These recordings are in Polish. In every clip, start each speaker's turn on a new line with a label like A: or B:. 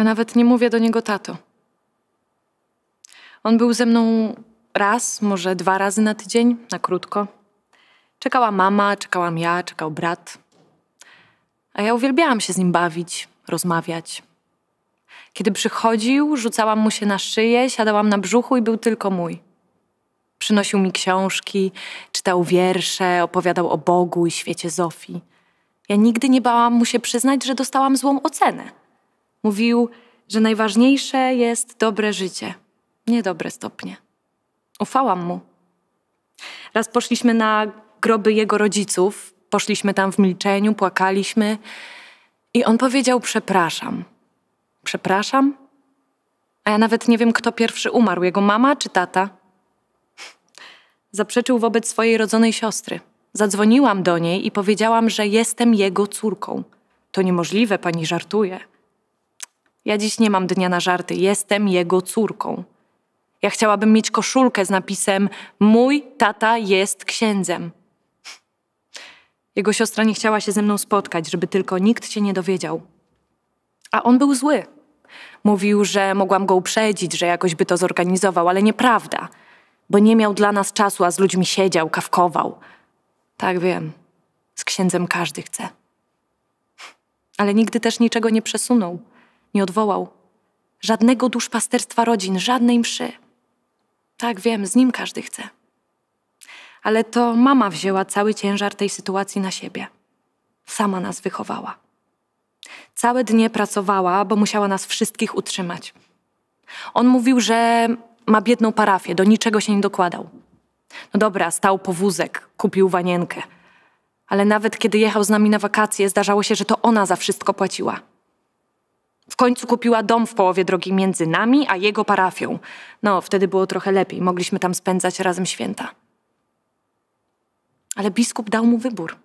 A: Ja nawet nie mówię do niego tato. On był ze mną raz, może dwa razy na tydzień, na krótko. Czekała mama, czekałam ja, czekał brat. A ja uwielbiałam się z nim bawić, rozmawiać. Kiedy przychodził, rzucałam mu się na szyję, siadałam na brzuchu i był tylko mój. Przynosił mi książki, czytał wiersze, opowiadał o Bogu i świecie Zofii. Ja nigdy nie bałam mu się przyznać, że dostałam złą ocenę. Mówił, że najważniejsze jest dobre życie, nie dobre stopnie. Ufałam mu. Raz poszliśmy na groby jego rodziców, poszliśmy tam w milczeniu, płakaliśmy i on powiedział: Przepraszam. Przepraszam? A ja nawet nie wiem, kto pierwszy umarł jego mama czy tata. Zaprzeczył wobec swojej rodzonej siostry. Zadzwoniłam do niej i powiedziałam, że jestem jego córką. To niemożliwe, pani żartuje. Ja dziś nie mam dnia na żarty, jestem jego córką. Ja chciałabym mieć koszulkę z napisem: Mój tata jest księdzem. Jego siostra nie chciała się ze mną spotkać, żeby tylko nikt się nie dowiedział. A on był zły. Mówił, że mogłam go uprzedzić, że jakoś by to zorganizował, ale nieprawda, bo nie miał dla nas czasu, a z ludźmi siedział, kawkował. Tak wiem, z księdzem każdy chce. Ale nigdy też niczego nie przesunął. Nie odwołał. Żadnego duszpasterstwa rodzin, żadnej mszy. Tak, wiem, z nim każdy chce. Ale to mama wzięła cały ciężar tej sytuacji na siebie. Sama nas wychowała. Całe dnie pracowała, bo musiała nas wszystkich utrzymać. On mówił, że ma biedną parafię, do niczego się nie dokładał. No dobra, stał po wózek, kupił wanienkę. Ale nawet kiedy jechał z nami na wakacje, zdarzało się, że to ona za wszystko płaciła końcu kupiła dom w połowie drogi między nami a jego parafią. No, wtedy było trochę lepiej. Mogliśmy tam spędzać razem święta. Ale biskup dał mu wybór.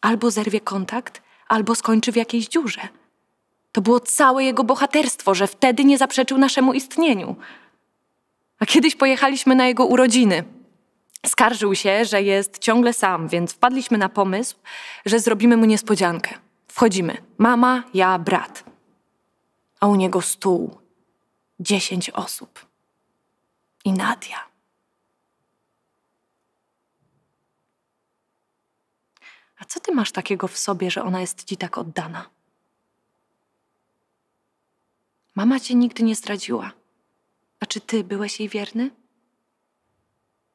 A: Albo zerwie kontakt, albo skończy w jakiejś dziurze. To było całe jego bohaterstwo, że wtedy nie zaprzeczył naszemu istnieniu. A kiedyś pojechaliśmy na jego urodziny. Skarżył się, że jest ciągle sam, więc wpadliśmy na pomysł, że zrobimy mu niespodziankę. Wchodzimy. Mama, ja, brat a u niego stół, dziesięć osób i Nadia. A co ty masz takiego w sobie, że ona jest ci tak oddana? Mama cię nigdy nie zdradziła. A czy ty byłeś jej wierny?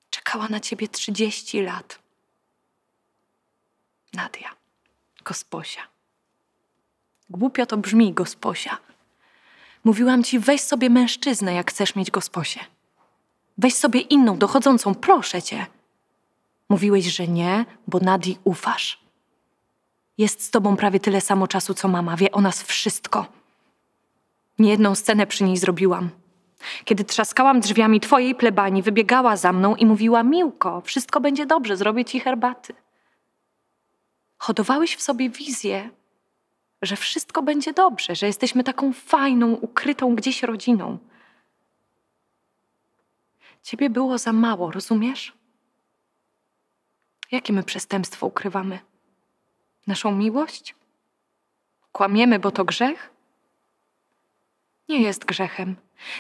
A: Czekała na ciebie trzydzieści lat. Nadia, gosposia. Głupio to brzmi, gosposia. Mówiłam ci, weź sobie mężczyznę, jak chcesz mieć go Weź sobie inną, dochodzącą, proszę cię. Mówiłeś, że nie, bo Nadi ufasz. Jest z tobą prawie tyle samo czasu, co mama. Wie o nas wszystko. Niejedną scenę przy niej zrobiłam. Kiedy trzaskałam drzwiami twojej plebanii, wybiegała za mną i mówiła: Miłko, wszystko będzie dobrze, zrobię ci herbaty. Hodowałeś w sobie wizję, że wszystko będzie dobrze, że jesteśmy taką fajną, ukrytą gdzieś rodziną. Ciebie było za mało, rozumiesz? Jakie my przestępstwo ukrywamy? Naszą miłość? Kłamiemy, bo to grzech? Nie jest grzechem.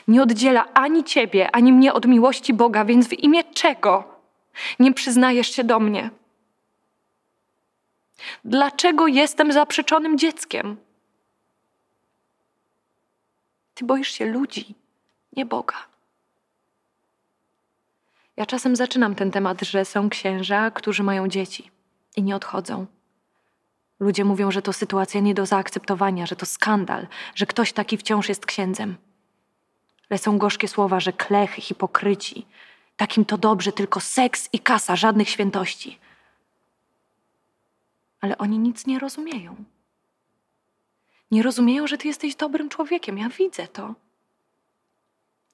A: Nie oddziela ani ciebie, ani mnie od miłości Boga, więc w imię czego nie przyznajesz się do mnie? Dlaczego jestem zaprzeczonym dzieckiem? Ty boisz się ludzi, nie Boga. Ja czasem zaczynam ten temat, że są księża, którzy mają dzieci i nie odchodzą. Ludzie mówią, że to sytuacja nie do zaakceptowania, że to skandal, że ktoś taki wciąż jest księdzem. są gorzkie słowa, że klech, hipokryci. Takim to dobrze, tylko seks i kasa, żadnych świętości ale oni nic nie rozumieją. Nie rozumieją, że ty jesteś dobrym człowiekiem. Ja widzę to.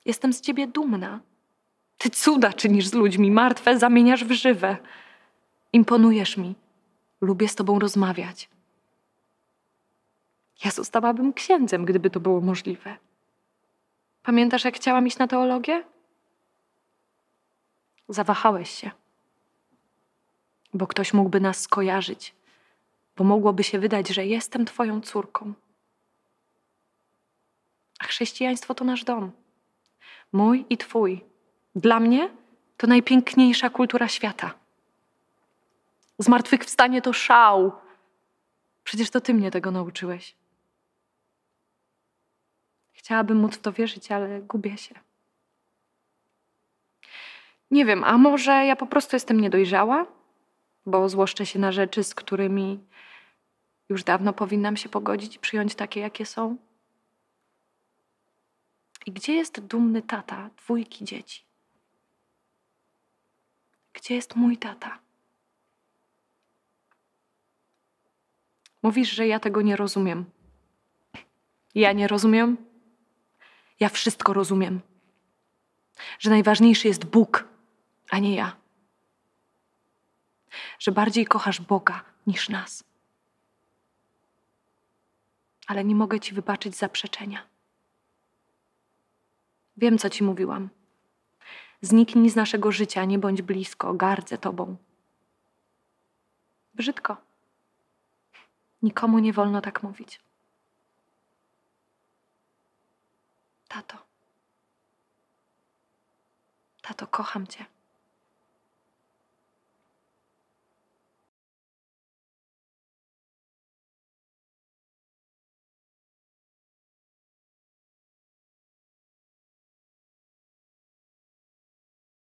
A: Jestem z ciebie dumna. Ty cuda czynisz z ludźmi, martwe zamieniasz w żywe. Imponujesz mi. Lubię z tobą rozmawiać. Ja zostałabym księdzem, gdyby to było możliwe. Pamiętasz, jak chciałam iść na teologię? Zawahałeś się, bo ktoś mógłby nas skojarzyć bo mogłoby się wydać, że jestem Twoją córką. A chrześcijaństwo to nasz dom, mój i Twój. Dla mnie to najpiękniejsza kultura świata. Zmartwychwstanie to szał. Przecież to Ty mnie tego nauczyłeś. Chciałabym móc w to wierzyć, ale gubię się. Nie wiem, a może ja po prostu jestem niedojrzała? bo złoszczę się na rzeczy, z którymi już dawno powinnam się pogodzić i przyjąć takie, jakie są. I gdzie jest dumny tata dwójki dzieci? Gdzie jest mój tata? Mówisz, że ja tego nie rozumiem. Ja nie rozumiem. Ja wszystko rozumiem. Że najważniejszy jest Bóg, a nie ja że bardziej kochasz Boga niż nas. Ale nie mogę ci wybaczyć zaprzeczenia. Wiem, co ci mówiłam. Zniknij z naszego życia, nie bądź blisko, gardzę tobą. Brzydko. Nikomu nie wolno tak mówić. Tato. Tato, kocham cię.